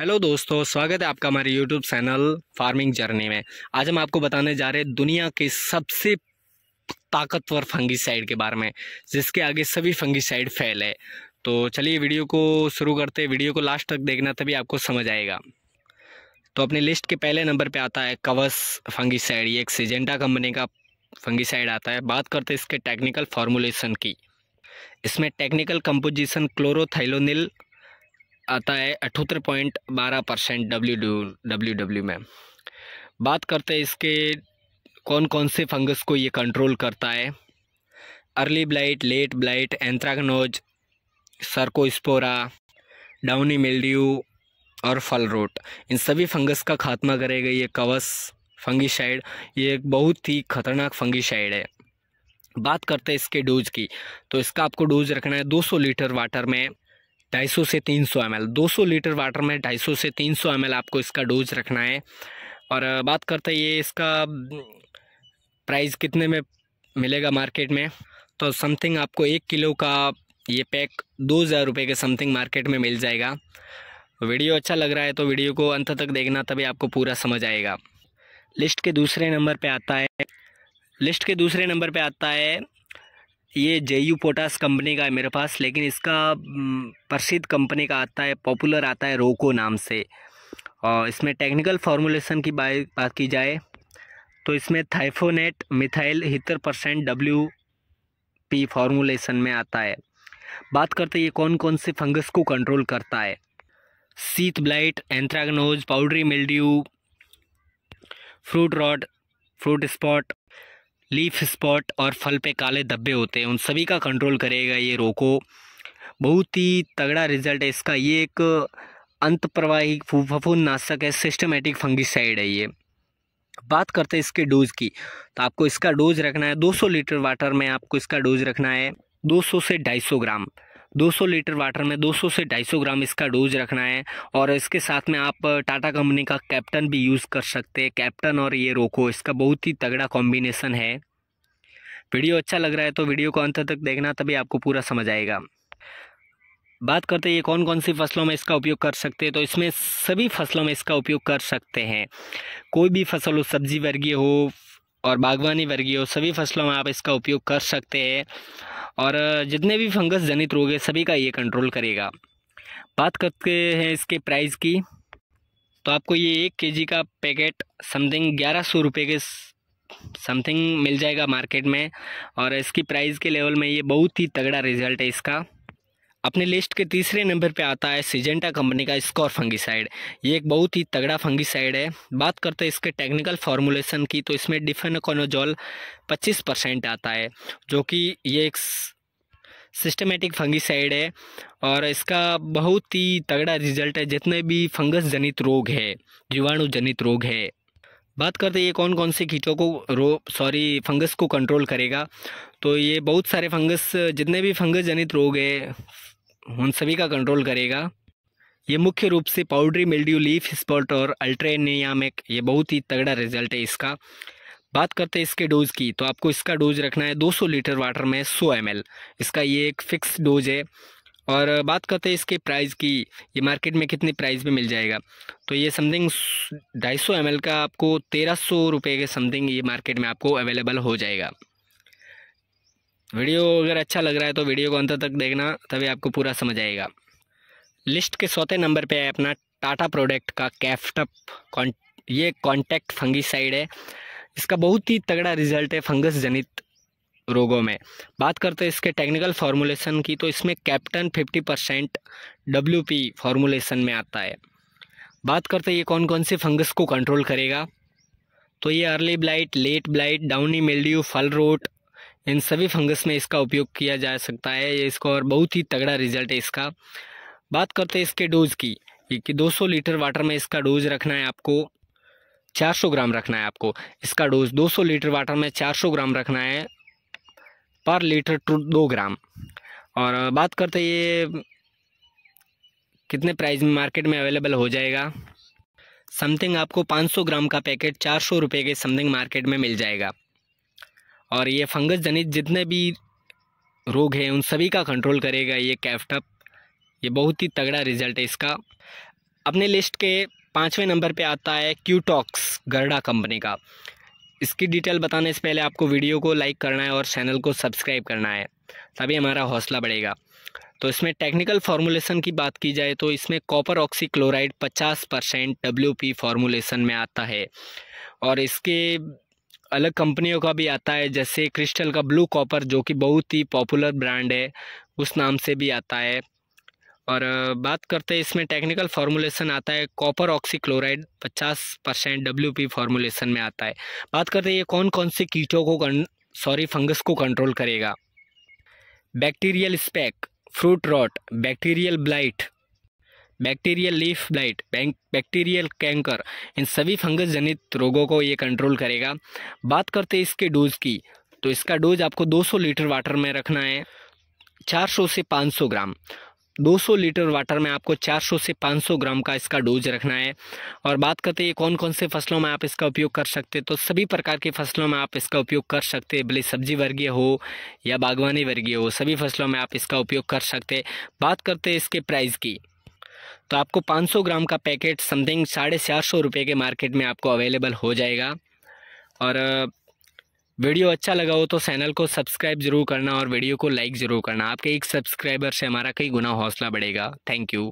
hello दोस्तों स्वागत है आपका हमारे यूट्यूब चैनल फार्मिंग जर्नी में आज हम आपको बताने जा रहे हैं दुनिया के सबसे ताकतवर फंगीसाइड के बारे में जिसके आगे सभी फंगीसाइड फैल है तो चलिए वीडियो को शुरू करते हैं वीडियो को लास्ट तक देखना तभी आपको समझ आएगा तो अपने लिस्ट के पहले नंबर पर आता है कवस फंगीसाइड ये एक सिजेंटा कंपनी का फंगीसाइड आता है बात करते हैं इसके टेक्निकल फार्मूलेशन की इसमें टेक्निकल कंपोजिशन क्लोरोथाइलोनिल आता है अठहत्तर पॉइंट बारह परसेंट डब्ल्यू डब्ल्यू डब्ल्यू में बात करते हैं इसके कौन कौन से फंगस को ये कंट्रोल करता है early blight late blight anthracnose cercospora downy mildew और फल रोट इन सभी फंगस का खात्मा करेगा ये कवस शाइड ये एक बहुत ही खतरनाक शाइड है बात करते हैं इसके डोज की तो इसका आपको डोज रखना है 200 लीटर वाटर में ढाई से 300 सौ 200 लीटर वाटर में ढाई से 300 सौ आपको इसका डोज रखना है और बात करते ये इसका प्राइस कितने में मिलेगा मार्केट में तो समथिंग आपको एक किलो का ये पैक दो हज़ार रुपये के समथिंग मार्केट में मिल जाएगा वीडियो अच्छा लग रहा है तो वीडियो को अंत तक देखना तभी आपको पूरा समझ आएगा लिस्ट के दूसरे नंबर पे आता है लिस्ट के दूसरे नंबर पे आता है ये जे यू पोटास कंपनी का है मेरे पास लेकिन इसका प्रसिद्ध कंपनी का आता है पॉपुलर आता है रोको नाम से और इसमें टेक्निकल फार्मूलेशन की बात की जाए तो इसमें थाइफोनेट मिथाइल हितर परसेंट डब्ल्यू पी फार्मूलेशन में आता है बात करते ये कौन कौन से फंगस को कंट्रोल करता है sheath blight anthracnose powdery mildew fruit rot fruit spot leaf spot और फल पे काले धब्बे होते हैं उन सभी का कंट्रोल करेगा ये रोको बहुत ही तगड़ा रिजल्ट है इसका ये एक अंत प्रवाही फफून नाशक है सिस्टमेटिक फंगिसाइड है ये बात करते हैं इसके डोज की तो आपको इसका डोज रखना है 200 लीटर वाटर में आपको इसका डोज रखना है 200 से 250 ग्राम 200 लीटर वाटर में 200 से 250 ग्राम इसका डोज रखना है और इसके साथ में आप टाटा कंपनी का कैप्टन भी यूज़ कर सकते हैं कैप्टन और ये रोको इसका बहुत ही तगड़ा कॉम्बिनेसन है वीडियो अच्छा लग रहा है तो वीडियो को अंत तक देखना तभी आपको पूरा समझ आएगा बात करते हैं ये कौन कौन सी फसलों में इसका उपयोग कर सकते हैं तो इसमें सभी फसलों में इसका उपयोग कर सकते हैं कोई भी फसल हो सब्जी वर्गीय हो और बागवानी वर्गीय सभी फसलों में आप इसका उपयोग कर सकते हैं और जितने भी फंगस जनित रोग है सभी का ये कंट्रोल करेगा बात करते हैं इसके प्राइस की तो आपको ये एक केजी का पैकेट समथिंग ग्यारह सौ रुपये के समथिंग मिल जाएगा मार्केट में और इसकी प्राइस के लेवल में ये बहुत ही तगड़ा रिजल्ट है इसका अपने लिस्ट के तीसरे नंबर पे आता है सिजेंटा कंपनी का स्कोर फंगीसाइड ये एक बहुत ही तगड़ा फंगीसाइड है बात करते हैं इसके टेक्निकल फार्मूलेशन की तो इसमें डिफेनोकोनोजोल 25 परसेंट आता है जो कि ये एक सिस्टमेटिक फंगीसाइड है और इसका बहुत ही तगड़ा रिजल्ट है जितने भी फंगस जनित रोग है जीवाणु जनित रोग है बात करते ये कौन कौन से कीटों को रो सॉरी फंगस को कंट्रोल करेगा तो ये बहुत सारे फंगस जितने भी फंगस जनित रोग है उन सभी का कंट्रोल करेगा ये मुख्य रूप से पाउडरी मिल्ड्यू लीफ स्पॉट और अल्ट्रेनियामिक ये बहुत ही तगड़ा रिजल्ट है इसका बात करते हैं इसके डोज की तो आपको इसका डोज रखना है 200 लीटर वाटर में 100 एम इसका ये एक फिक्स डोज है और बात करते हैं इसके प्राइस की ये मार्केट में कितने प्राइस में मिल जाएगा तो ये समथिंग ढाई सौ का आपको तेरह सौ रुपये के समथिंग ये मार्केट में आपको अवेलेबल हो जाएगा वीडियो अगर अच्छा लग रहा है तो वीडियो को अंत तक देखना तभी आपको पूरा समझ आएगा लिस्ट के सौते नंबर पे है अपना टाटा प्रोडक्ट का कैफ्टअप कॉन् ये कॉन्टैक्ट फंगिसाइड है इसका बहुत ही तगड़ा रिजल्ट है फंगस जनित रोगों में बात करते हैं इसके टेक्निकल फार्मूलेशन की तो इसमें captan fifty percent W formulation में आता है बात करते हैं ये कौन कौन से फंगस को कंट्रोल करेगा तो ये early blight late blight downy mildew फल रोट इन सभी फंगस में इसका उपयोग किया जा सकता है इसको और बहुत ही तगड़ा रिजल्ट है इसका बात करते हैं इसके डोज की कि 200 लीटर वाटर में इसका डोज रखना है आपको 400 ग्राम रखना है आपको इसका डोज 200 लीटर वाटर में 400 ग्राम रखना है पर लीटर टू दो ग्राम और बात करते ये कितने प्राइस में मार्केट में अवेलेबल हो जाएगा समथिंग आपको 500 ग्राम का पैकेट चार सौ रुपये के समथिंग मार्केट में मिल जाएगा और ये फंगस जनित जितने भी रोग हैं उन सभी का कंट्रोल करेगा ये कैफटप ये बहुत ही तगड़ा रिजल्ट है इसका अपने लिस्ट के पाँचवें नंबर पे आता है क्यूटॉक्स गर्डा कंपनी का इसकी डिटेल बताने से पहले आपको वीडियो को लाइक करना है और चैनल को सब्सक्राइब करना है तभी हमारा हौसला बढ़ेगा तो इसमें टेक्निकल फार्मूलेशन की बात की जाए तो इसमें copper oxychloride 50 percent W formulation में आता है और इसके अलग कंपनियों का भी आता है जैसे क्रिस्टल का ब्लू कॉपर जो कि बहुत ही पॉपुलर ब्रांड है उस नाम से भी आता है और बात करते हैं इसमें टेक्निकल फार्मूलेशन आता है copper oxychloride 50 percent W formulation में आता है बात करते हैं ये कौन कौन से कीटों को सॉरी फंगस को कंट्रोल करेगा bacterial speck fruit rot bacterial blight bacterial leaf blight bacterial canker इन सभी फंगस जनित रोगों को ये कंट्रोल करेगा बात करते हैं इसके डोज की तो इसका डोज आपको 200 लीटर वाटर में रखना है 400 से 500 ग्राम 200 लीटर वाटर में आपको 400 से 500 ग्राम का इसका डोज रखना है और बात करते हैं कौन कौन से फसलों में आप इसका उपयोग कर सकते हैं तो सभी प्रकार की फसलों में आप इसका उपयोग कर सकते हैं भले सब्जी वर्गीय हो या बागवानी वर्गीय हो सभी फसलों में आप इसका उपयोग कर सकते हैं बात करते हैं इसके प्राइस की तो आपको 500 ग्राम का पैकेट समथिंग साढ़े चार सौ रुपये के मार्केट में आपको अवेलेबल हो जाएगा और वीडियो अच्छा लगा हो तो चैनल को सब्सक्राइब ज़रूर करना और वीडियो को लाइक ज़रूर करना आपके एक सब्सक्राइबर से हमारा कई गुना हौसला बढ़ेगा थैंक यू